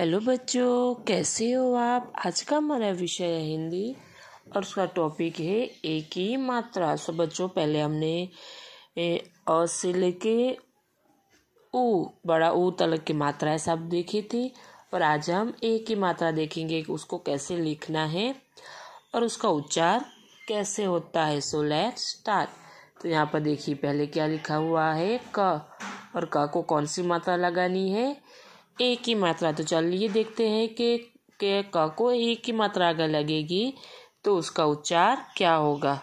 hello बच्चों कैसे हो आप आज का हमारा विषय है हिंदी और उसका टॉपिक है एक ही मात्रा सो बच्चों पहले हमने अ से लेके उ बड़ा ऊ तलक की मात्रा है सब देखी थी और आज हम एक ही मात्रा देखेंगे कि उसको कैसे लिखना है और उसका उच्चार कैसे होता है सो लेट स्टार्ट तो यहाँ पर देखिए पहले क्या लिखा हुआ है क और क को कौन सी मात्रा लगानी है ए की मात्रा तो चलिए देखते हैं कि के क को ए की मात्रा अगर लगेगी तो उसका उच्चार क्या होगा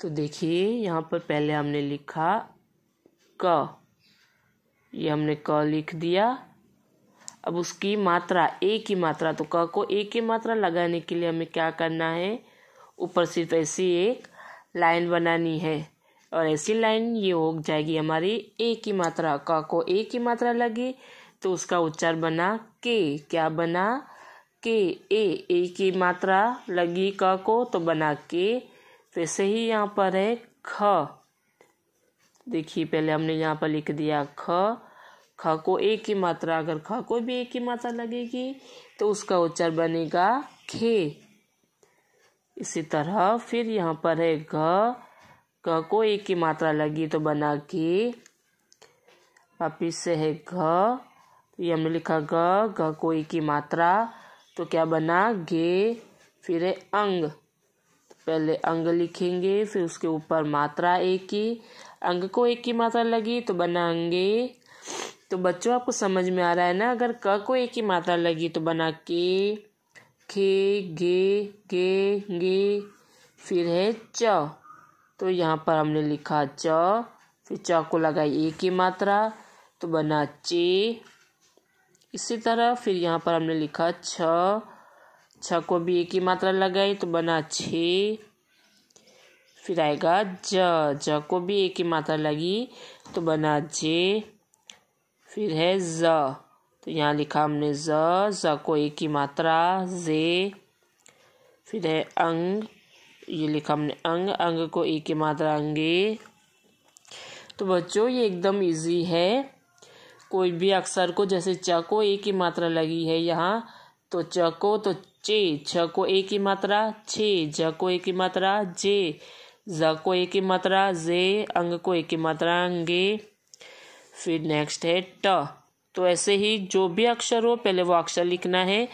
तो देखिए यहाँ पर पहले हमने लिखा क ये हमने क लिख दिया अब उसकी मात्रा ए की मात्रा तो क को ए की मात्रा लगाने के लिए हमें क्या करना है ऊपर सिर्फ ऐसी एक लाइन बनानी है और ऐसी लाइन ये हो जाएगी हमारी ए की मात्रा क को ए की मात्रा लगी तो उसका उच्चार बना के क्या बना के ए ए की मात्रा लगी क को तो बना के वैसे तो ही यहाँ पर है ख देखिए पहले हमने यहाँ पर लिख दिया ख ख को ए की मात्रा अगर ख को भी ए की मात्रा लगेगी तो उसका उच्चार बनेगा खे इसी तरह फिर यहाँ पर है घ घ को एक की मात्रा लगी तो बना के वापिस से है घ ये हमने लिखा ग ग कोई की मात्रा तो क्या बना गे फिर है अंग तो पहले अंग लिखेंगे फिर उसके ऊपर मात्रा एक की अंग को एक की मात्रा लगी तो बना अंगे तो बच्चों आपको समझ में आ रहा है ना अगर क को एक की मात्रा लगी तो बना के खे गे गे गे फिर है च तो यहाँ पर हमने लिखा च फिर च को लगाई एक की मात्रा तो बना चे इसी तरह फिर यहाँ पर हमने लिखा छ छ को भी एक ही मात्रा लगाई तो बना छ फिर आएगा ज ज को भी एक ही मात्रा लगी तो बना जे फिर है ज तो यहाँ लिखा हमने ज ज को एक ही मात्रा जे फिर है अंग ये लिखा हमने अंग अंग को एक ही मात्रा अंगे तो बच्चों ये एकदम इजी है कोई भी अक्षर को जैसे च को एक ही मात्रा लगी है यहाँ तो च को तो चे छ को एक ही मात्रा छे ज को एक ही मात्रा जे ज को एक ही मात्रा जे अंग को एक ही मात्रा अंगे फिर नेक्स्ट है ट तो ऐसे ही जो भी अक्षर हो पहले वो अक्षर लिखना है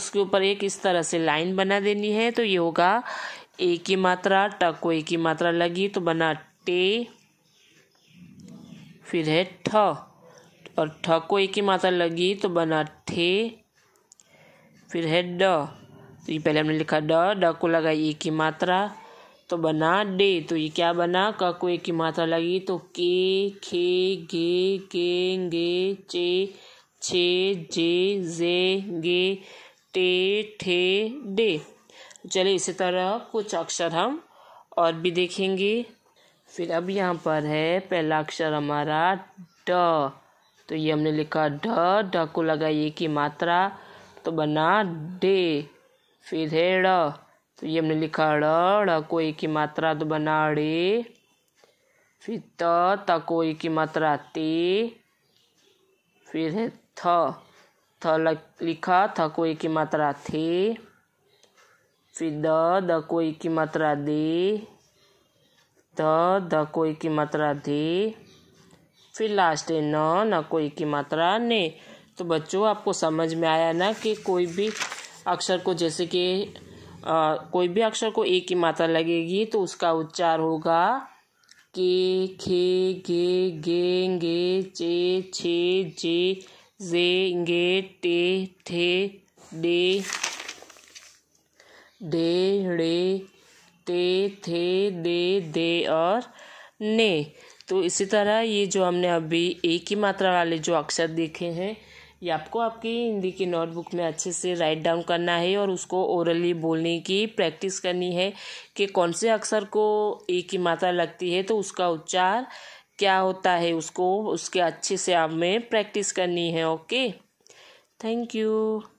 उसके ऊपर एक इस तरह से लाइन बना देनी है तो ये होगा ए की मात्रा ट को ए की मात्रा लगी तो बना टे फिर है ठ और ठ को एक ही मात्रा लगी तो बना ठे फिर है ड तो ये पहले हमने लिखा ड ड को लगाई एक ही मात्रा तो बना डे तो ये क्या बना क को एक ही मात्रा लगी तो के खे गे के गे चे छे जे जे गे टे ठे डे चलिए इसी तरह कुछ अक्षर हम और भी देखेंगे फिर अब यहाँ पर है पहला अक्षर हमारा ड तो ये हमने लिखा ढ ड को लगाइए की मात्रा तो बना डे फिर है ड़ तो ये हमने लिखा ड़ ड़ को एक की मात्रा तो बना ड़े फिर त त को एक की मात्रा ते फिर है थ थ लिखा थ को एक की मात्रा थे फिर द द को एक की मात्रा दे ध द को एक की मात्रा दे फिर लास्ट है न न कोई की मात्रा ने तो बच्चों आपको समझ में आया ना कि कोई भी अक्षर को जैसे कि कोई भी अक्षर को एक की मात्रा लगेगी तो उसका उच्चार होगा के खे गे गे गे चे छे जे जे गे टे थे डे डे डे ते थे दे दे और ने तो इसी तरह ये जो हमने अभी एक ही मात्रा वाले जो अक्षर देखे हैं ये आपको आपकी हिंदी की नोटबुक में अच्छे से राइट डाउन करना है और उसको ओरली बोलने की प्रैक्टिस करनी है कि कौन से अक्षर को एक ही मात्रा लगती है तो उसका उच्चार क्या होता है उसको उसके अच्छे से आप में प्रैक्टिस करनी है ओके थैंक यू